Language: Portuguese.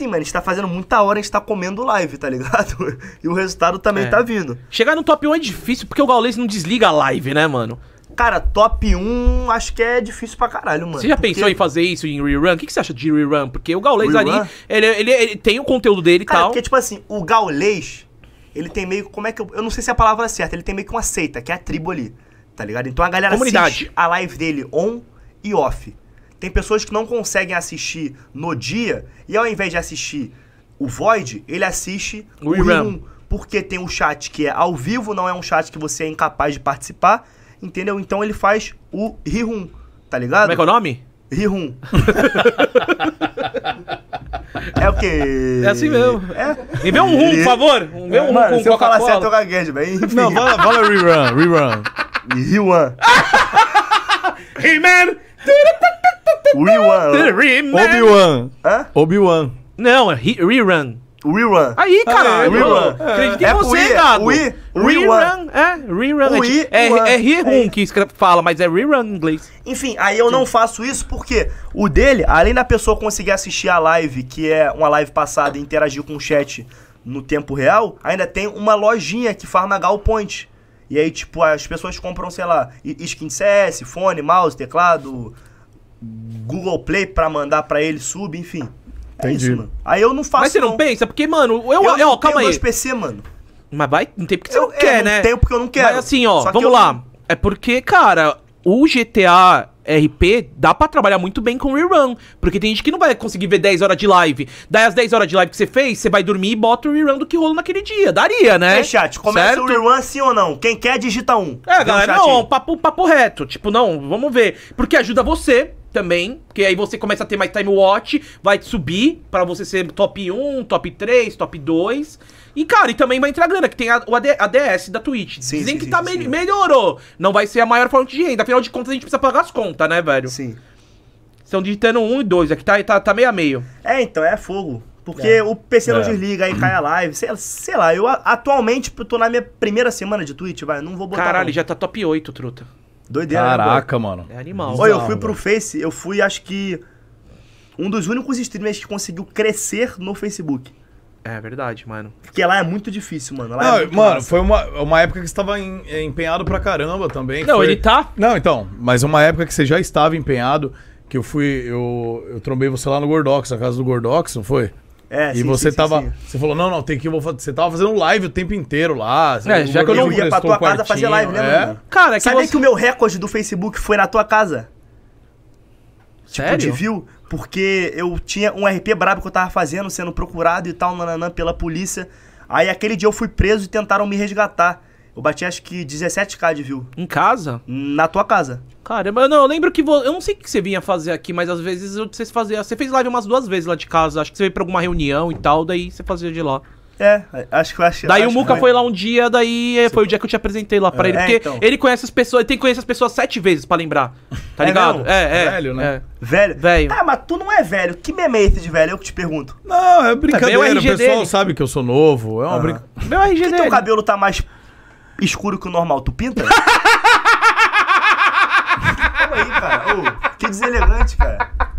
assim, mano, a gente tá fazendo muita hora, a gente tá comendo live, tá ligado? E o resultado também é. tá vindo. Chegar no top 1 é difícil, porque o Gaules não desliga a live, né, mano? Cara, top 1 acho que é difícil pra caralho, mano. Você já porque... pensou em fazer isso em rerun? O que, que você acha de rerun? Porque o Gaules ali, ele, ele, ele, tem o conteúdo dele e tal. Porque, tipo assim, o Gaules, ele tem meio. Como é que eu. Eu não sei se é a palavra é certa, ele tem meio que uma seita, que é a tribo ali, tá ligado? Então a galera Comunidade. assiste a live dele on e off. Tem pessoas que não conseguem assistir no dia e ao invés de assistir o Void, ele assiste o Room, porque tem um chat que é ao vivo, não é um chat que você é incapaz de participar, entendeu? Então ele faz o Rihum, tá ligado? Como é que é o nome? Rihum. é o quê? É assim mesmo. É. E vê um rum, por favor. É. Vê um rum Mano, se eu falar certo, eu gaguejo, velho. Não, fala, fala rerun, rerun. Rerun. He-Man. Rerun. Obi-Wan. Hã? Obi-Wan. Não, é re- rerun. Rerun. Aí, ah, caralho. rerun. É. Acredita em É você, é I, we, rerun. É, rerun. É, We, tipo, é, é rerun é. que fala, mas é rerun em inglês. Enfim, aí eu não faço isso porque o dele, além da pessoa conseguir assistir a live, que é uma live passada e interagir com o chat no tempo real, ainda tem uma lojinha que faz na Gal Point. E aí, tipo, as pessoas compram, sei lá, skins, skin CS, fone, mouse, teclado, Google Play para mandar para ele sub, enfim. É Entendi. É isso, mano. Aí eu não faço. Mas você não, não. pensa? Porque, mano, eu. eu, eu ó, calma aí. PC, mano. Mas vai, não tem porque você eu, não quer, né? Não tenho porque eu não quero. Mas assim, ó, Só vamos lá. É porque, cara, o GTA RP dá para trabalhar muito bem com rerun, porque tem gente que não vai conseguir ver 10 horas de live. Daí as 10 horas de live que você fez, você vai dormir e bota o rerun do que rolou naquele dia. Daria, né? É, chat, começa certo? o rerun sim ou não? Quem quer digita um. É, galera, não, papo, papo reto. Tipo, não, vamos ver. Porque ajuda você, também, porque aí você começa a ter mais time watch, vai subir para você ser top 1, top 3, top 2. E, cara, e também vai entrar grana, que tem a, o AD, ADS da Twitch. Sim, Dizem sim, que sim, tá me melhorou. Não vai ser a maior fonte de renda. Afinal de contas, a gente precisa pagar as contas, né, velho? Sim. Estão digitando 1 um e 2, aqui tá, tá, tá meio a meio. É, então, é fogo. Porque é. o PC não é. desliga, aí cai a live. Sei, sei lá, eu atualmente tô na minha primeira semana de Twitch, vai. Não vou botar. Caralho, não. já tá top 8, truta. Doideira, né, Caraca, né, mano. É animal. Olha, eu fui pro Face, eu fui, acho que. Um dos únicos streamers que conseguiu crescer no Facebook. É verdade, mano. Porque lá é muito difícil, mano. Lá é não, é mano, massa. foi uma, uma época que você estava em, eh, empenhado pra caramba também. Não, foi... ele tá. Não, então, mas uma época que você já estava empenhado, que eu fui. Eu, eu trombei você lá no Gordox, na casa do Gordox, não foi? É, e sim, você sim, tava. Sim, você falou, não, não, tem que eu vou fazer. Você tava fazendo live o tempo inteiro lá. É, já que eu não ia pra tua casa fazer live, né, é? mano? Cara, é que Sabia você... que o meu recorde do Facebook foi na tua casa? Tipo, Sério? Tipo, de viu? Porque eu tinha um RP brabo que eu tava fazendo, sendo procurado e tal, nananã, pela polícia. Aí aquele dia eu fui preso e tentaram me resgatar. Eu bati acho que 17k de view. Em casa? Na tua casa. Caramba, não, eu lembro que. Vo... Eu não sei o que você vinha fazer aqui, mas às vezes vocês fazia. Você fez live umas duas vezes lá de casa. Acho que você veio pra alguma reunião e tal, daí você fazia de lá. É, acho que eu achei. Daí acho o Muca foi lá um dia, daí eh, foi o dia que eu te apresentei lá pra é, ele. Porque é, então. ele conhece as pessoas, ele tem que conhecer as pessoas sete vezes pra lembrar. Tá é ligado? Mesmo? É, é. Velho, né? É. Velho. Velho. Tá, mas tu não é velho. Que meme é esse de velho? Eu que te pergunto. Não, é brincadeira. o pessoal dele. sabe que eu sou novo. É uma uhum. brincadeira. Meu RG Por que dele. teu cabelo tá mais escuro que o normal, tu pinta? Calma aí, cara. Ô, que deselegante, cara.